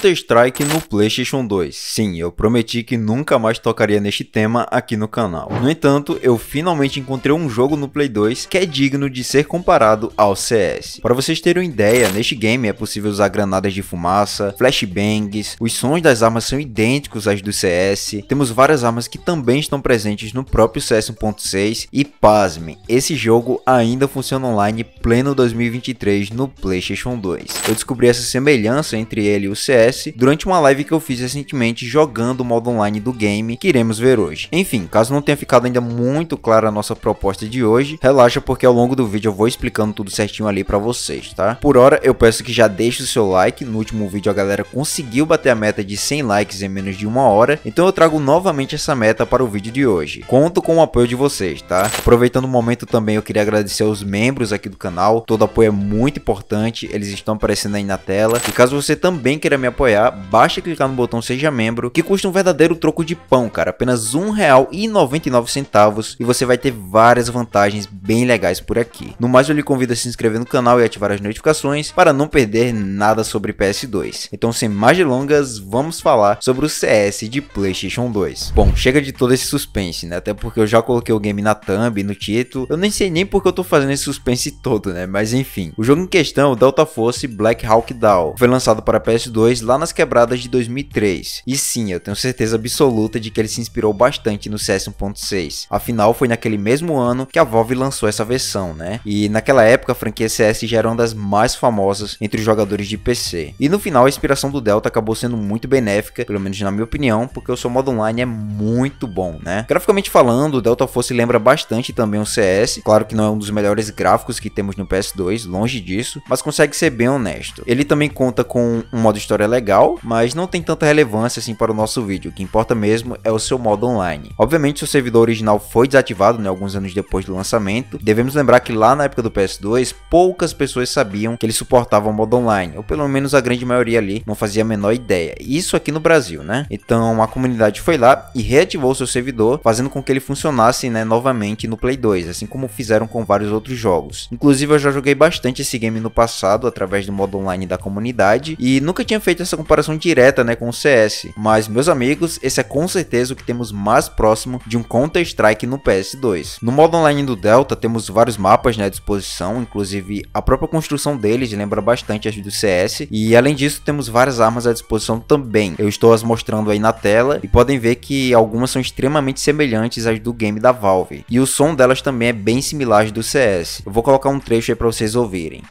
Counter-Strike no PlayStation 2. Sim, eu prometi que nunca mais tocaria neste tema aqui no canal. No entanto, eu finalmente encontrei um jogo no Play 2 que é digno de ser comparado ao CS. Para vocês terem uma ideia, neste game é possível usar granadas de fumaça, flashbangs, os sons das armas são idênticos às do CS, temos várias armas que também estão presentes no próprio CS 1.6 e pasmem, esse jogo ainda funciona online pleno 2023 no PlayStation 2. Eu descobri essa semelhança entre ele e o CS durante uma live que eu fiz recentemente jogando o modo online do game que iremos ver hoje. Enfim, caso não tenha ficado ainda muito clara a nossa proposta de hoje, relaxa porque ao longo do vídeo eu vou explicando tudo certinho ali para vocês, tá? Por hora eu peço que já deixe o seu like, no último vídeo a galera conseguiu bater a meta de 100 likes em menos de uma hora, então eu trago novamente essa meta para o vídeo de hoje. Conto com o apoio de vocês, tá? Aproveitando o momento também eu queria agradecer aos membros aqui do canal, todo apoio é muito importante, eles estão aparecendo aí na tela, e caso você também queira me apoiar apoiar, basta clicar no botão Seja Membro, que custa um verdadeiro troco de pão, cara, apenas R$1,99 e você vai ter várias vantagens bem legais por aqui. No mais, eu lhe convido a se inscrever no canal e ativar as notificações para não perder nada sobre PS2. Então, sem mais delongas, vamos falar sobre o CS de PlayStation 2. Bom, chega de todo esse suspense, né? Até porque eu já coloquei o game na thumb, no título. Eu nem sei nem porque eu tô fazendo esse suspense todo, né? Mas enfim. O jogo em questão, é Delta Force Black Hawk Down, foi lançado para PS2 lá nas quebradas de 2003. E sim, eu tenho certeza absoluta de que ele se inspirou bastante no CS 1.6. Afinal, foi naquele mesmo ano que a Valve lançou essa versão, né? E naquela época a franquia CS já era uma das mais famosas entre os jogadores de PC. E no final a inspiração do Delta acabou sendo muito benéfica, pelo menos na minha opinião, porque o seu modo online é muito bom, né? Graficamente falando, o Delta Force lembra bastante também o CS, claro que não é um dos melhores gráficos que temos no PS2, longe disso, mas consegue ser bem honesto. Ele também conta com um modo história legal legal, mas não tem tanta relevância assim para o nosso vídeo. O que importa mesmo é o seu modo online. Obviamente, se o servidor original foi desativado né, alguns anos depois do lançamento, devemos lembrar que lá na época do PS2, poucas pessoas sabiam que ele suportava o modo online, ou pelo menos a grande maioria ali não fazia a menor ideia. Isso aqui no Brasil, né? Então a comunidade foi lá e reativou seu servidor, fazendo com que ele funcionasse né, novamente no Play 2, assim como fizeram com vários outros jogos. Inclusive, eu já joguei bastante esse game no passado através do modo online da comunidade e nunca tinha feito essa essa comparação direta né, com o CS, mas meus amigos, esse é com certeza o que temos mais próximo de um Counter Strike no PS2. No modo online do Delta temos vários mapas né, à disposição, inclusive a própria construção deles lembra bastante as do CS, e além disso temos várias armas à disposição também. Eu estou as mostrando aí na tela e podem ver que algumas são extremamente semelhantes às do game da Valve, e o som delas também é bem similar às do CS. Eu vou colocar um trecho aí para vocês ouvirem.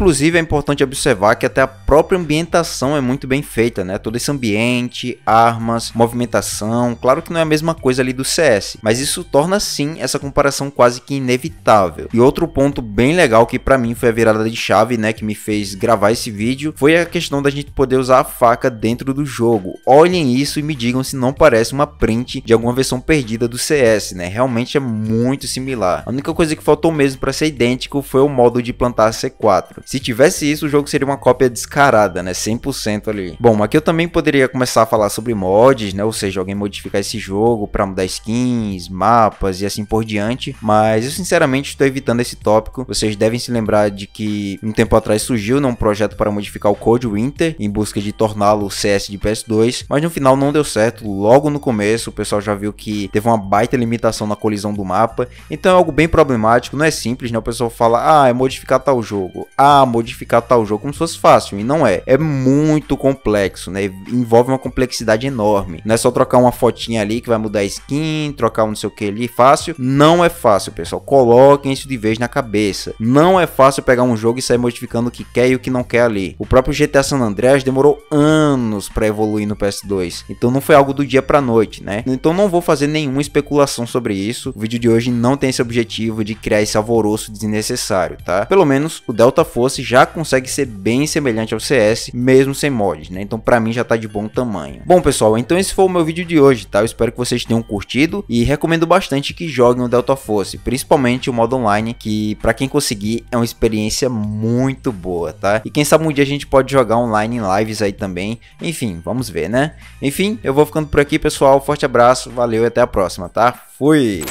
Inclusive é importante observar que até a própria ambientação é muito bem feita, né? Todo esse ambiente, armas, movimentação, claro que não é a mesma coisa ali do CS, mas isso torna sim essa comparação quase que inevitável. E outro ponto bem legal que para mim foi a virada de chave, né, que me fez gravar esse vídeo, foi a questão da gente poder usar a faca dentro do jogo. Olhem isso e me digam se não parece uma print de alguma versão perdida do CS, né? Realmente é muito similar. A única coisa que faltou mesmo para ser idêntico foi o modo de plantar C4. Se tivesse isso, o jogo seria uma cópia descarada, né? 100% ali. Bom, aqui eu também poderia começar a falar sobre mods, né? Ou seja, alguém modificar esse jogo para mudar skins, mapas e assim por diante. Mas eu sinceramente estou evitando esse tópico. Vocês devem se lembrar de que um tempo atrás surgiu né, um projeto para modificar o Code Winter em busca de torná-lo CS de PS2, mas no final não deu certo. Logo no começo, o pessoal já viu que teve uma baita limitação na colisão do mapa. Então é algo bem problemático, não é simples, né? O pessoal fala: "Ah, é modificar tal jogo". Ah, modificar tal jogo como se fosse fácil. E não é. É muito complexo, né? Envolve uma complexidade enorme. Não é só trocar uma fotinha ali que vai mudar a skin, trocar um não sei o que ali, fácil. Não é fácil, pessoal. Coloquem isso de vez na cabeça. Não é fácil pegar um jogo e sair modificando o que quer e o que não quer ali. O próprio GTA San Andreas demorou anos para evoluir no PS2. Então não foi algo do dia pra noite, né? Então não vou fazer nenhuma especulação sobre isso. O vídeo de hoje não tem esse objetivo de criar esse alvoroço desnecessário, tá? Pelo menos o Delta Force Dust já consegue ser bem semelhante ao CS, mesmo sem mods, né? Então para mim já tá de bom tamanho. Bom pessoal, então esse foi o meu vídeo de hoje, tá? Eu espero que vocês tenham curtido e recomendo bastante que joguem o Delta Force, principalmente o modo online, que para quem conseguir é uma experiência muito boa, tá? E quem sabe um dia a gente pode jogar online em lives aí também. Enfim, vamos ver, né? Enfim, eu vou ficando por aqui, pessoal. Forte abraço, valeu e até a próxima, tá? Fui!